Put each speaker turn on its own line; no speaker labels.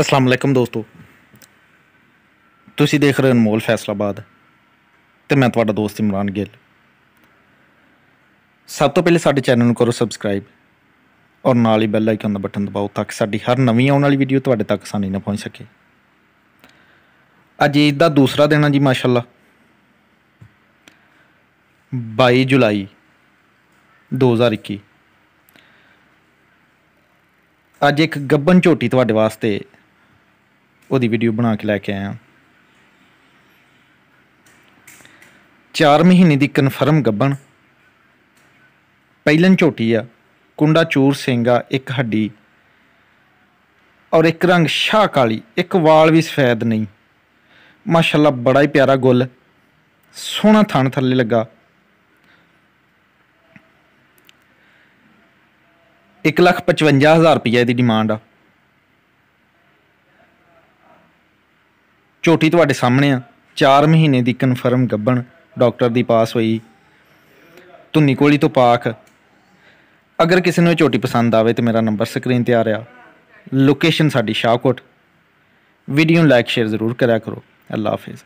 ਅਸਲਾਮ ਅਲੈਕਮ ਦੋਸਤੋ ਤੁਸੀਂ ਦੇਖ ਰਹੇ ਹੋ ਅਨਮੋਲ ਫੈਸਲਾਬਾਦ ਤੇ ਮੈਂ ਤੁਹਾਡਾ ਦੋਸਤ ਇਮਰਾਨ ਗਿੱਲ ਸਭ ਤੋਂ ਪਹਿਲੇ ਸਾਡੇ ਚੈਨਲ ਨੂੰ ਕਰੋ ਸਬਸਕ੍ਰਾਈਬ ਔਰ ਨਾਲ ਹੀ ਬੈਲ ਆਈਕਨ ਦਾ ਬਟਨ ਦਬਾਓ ਤਾਂ ਕਿ ਸਾਡੀ ਹਰ ਨਵੀਂ ਆਉਣ ਵਾਲੀ ਵੀਡੀਓ ਤੁਹਾਡੇ ਤੱਕ ਆਸਾਨੀ ਨਾਲ ਪਹੁੰਚ ਸਕੇ ਅੱਜ ਇਹਦਾ ਦਾ ਦੂਸਰਾ ਦਿਨ ਆ ਜੀ ਮਾਸ਼ਾਅੱਲਾ 22 ਜੁਲਾਈ 2021 ਅੱਜ ਇੱਕ ਗੱਬਨ ਝੋਟੀ ਤੁਹਾਡੇ ਵਾਸਤੇ ਉਹਦੀ ਵੀਡੀਓ ਬਣਾ ਕੇ ਲੈ ਕੇ ਆਇਆ ਚਾਰ ਮਹੀਨੇ ਦੀ ਕਨਫਰਮ ਗੱਬਣ ਪਹਿਲਨ ਝੋਟੀ ਆ ਕੁੰਡਾ ਚੂਰ ਸਿੰਘਾ ਇੱਕ ਹੱਡੀ ਔਰ ਇੱਕ ਰੰਗ ਸ਼ਾਹ ਕਾਲੀ ਇੱਕ ਵਾਲ ਵੀ ਸਫੈਦ ਨਹੀਂ ਮਾਸ਼ਾਅੱਲਾ ਬੜਾ ਹੀ ਪਿਆਰਾ ਗੁੱਲ ਸੋਹਣਾ ਥਣ ਥੱਲੇ ਲੱਗਾ 155000 ਰੁਪਏ ਦੀ ਡਿਮਾਂਡ ਆ ਝੋਟੀ ਤੁਹਾਡੇ ਸਾਹਮਣੇ ਆ 4 ਮਹੀਨੇ ਦੀ ਕਨਫਰਮ ਗੱਬਣ ਡਾਕਟਰ ਦੀ ਪਾਸ ਹੋਈ ਧੁੰਨੀ ਕੋਲੀ ਤੋਂ ਪਾਕ ਅਗਰ ਕਿਸੇ ਨੂੰ ਇਹ ਝੋਟੀ ਪਸੰਦ ਆਵੇ ਤੇ ਮੇਰਾ ਨੰਬਰ ਸਕਰੀਨ ਤੇ ਆ ਰਿਹਾ ਲੋਕੇਸ਼ਨ ਸਾਡੀ ਸ਼ਾਹਕੋਟ ਵੀਡੀਓ ਨੂੰ ਲਾਈਕ ਸ਼ੇਅਰ ਜ਼ਰੂਰ ਕਰਿਆ ਕਰੋ ਅੱਲਾ ਹਾਫਿਜ਼